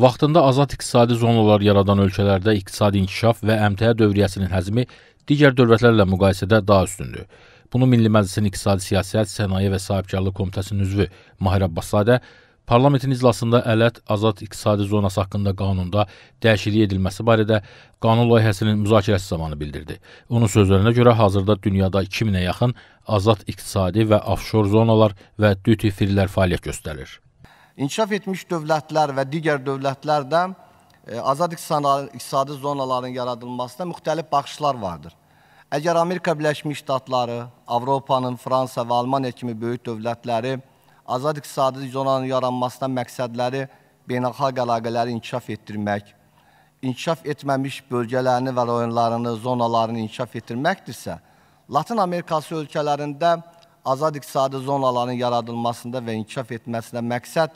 Vaxtında azad iqtisadi zonalar yaradan ölkələrdə iqtisadi inkişaf və əmtəə dövriyyəsinin həzmi digər dövlətlərlə müqayisədə daha üstündür. Bunu Milli Məclisin İqtisadi Siyasət, Sənaye və Sahibkarlıq Komitəsinin üzvü Mahir Abbaszadə parlamentin iclasında Ələt Azad İqtisadi Zonası haqqında qanunda dəyişiklik edilməsi barədə qanun layihəsinin müzakirəsi zamanı bildirdi. Onun sözlərinə görə hazırda dünyada 2000-ə yaxın azad iqtisadi və offshore zonalar və duty free-lər fəaliyyət göstərir. İnkişaf etmiş dövlətlər və digər dövlətlərdə e, azad iqtisadi zonaların yaradılmasına müxtəlif baxışlar vardır. Əgər Amerika Birləşmiş Ştatları, Avropanın, Fransa və Almaniya kimi böyük dövlətləri azad iqtisadi zonanın yaranmasına məqsədləri beynəlxalq əlaqələri inkişaf etdirmək, inkişaf etməmiş bölgələrini və rayonlarını, zonalarını inkişaf etdirməkdirsə, Latin Amerikası ölkələrində azad iqtisadi zonaların yaradılmasında və inkişaf etməsinə məqsəd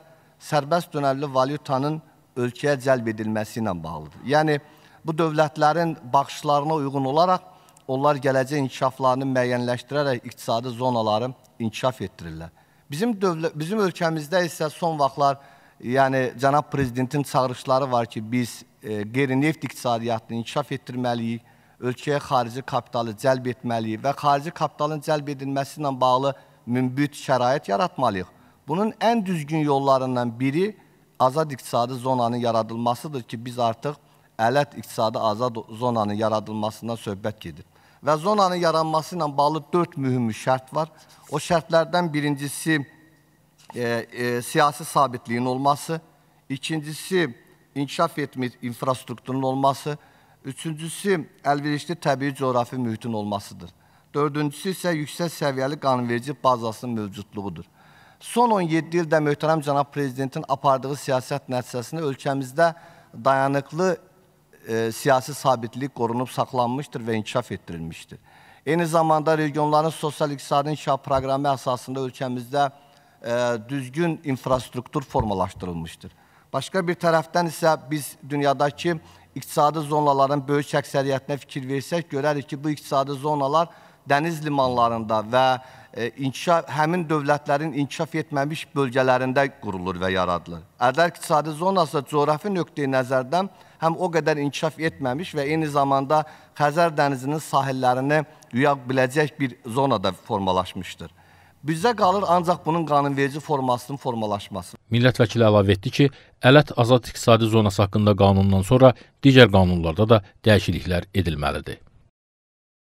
sərbəst dönərli valyutanın ölkəyə cəlb edilməsi ilə bağlıdır. Yəni, bu dövlətlərin baxışlarına uyğun olaraq onlar gələcək inkişaflarını müəyyənləşdirərək iqtisadi zonaları inkişaf etdirirlər. Bizim, dövlə, bizim ölkəmizdə isə son vaxtlar yəni, Cənab Prezidentin çağırışları var ki, biz e, qeyri-neft iqtisadiyyatını inkişaf etdirməliyik, ölkəyə xarici kapitalı cəlb etməliyik və xarici kapitalın cəlb edilməsi ilə bağlı mümbüt şərait yaratmalıyıq. Bunun ən düzgün yollarından biri azad iqtisadi zonanın yaradılmasıdır ki, biz artıq ələt iqtisadi azad zonanın yaradılmasından söhbət gedir. Və zonanın yaranması ilə bağlı dörd mühüm şərt var. O şərtlərdən birincisi e, e, siyasi sabitliyin olması, ikincisi inkişaf etmiş infrastrukturun olması, Üçüncüsü, əlverişli təbii coğrafi mühitin olmasıdır. Dördüncüsü isə yüksək səviyyəli qanunverici bazasının mövcudluğudur. Son 17 ildə möhtərəm cənab prezidentin apardığı siyasət nəticəsində ölkəmizdə dayanıqlı e, siyasi sabitlik qorunub saxlanmışdır və inkişaf etdirilmişdir. Eyni zamanda regionların sosial-iqtisadi inkişaf proqramı əsasında ölkəmizdə e, düzgün infrastruktur formalaşdırılmışdır. Başqa bir tərəfdən isə biz dünyadakı iqtisadi zonaların böyük əksəriyyətinə fikir versək, görərik ki, bu iqtisadi zonalar dəniz limanlarında və e, inkişaf, həmin dövlətlərin inkişaf etməmiş bölgələrində qurulur və yaradılır. Ədər iqtisadi zonası coğrafi nöqteyi nəzərdən həm o qədər inkişaf etməmiş və eyni zamanda Xəzər dənizinin sahillərini yuya biləcək bir zonada formalaşmışdır. Bizə qalır ancaq bunun qanunverici formasının formalaşması. Millət vəkili əlavə etdi ki, Ələt Azad İqtisadi Zonası haqqında qanundan sonra digər qanunlarda da dəyişikliklər edilməlidir.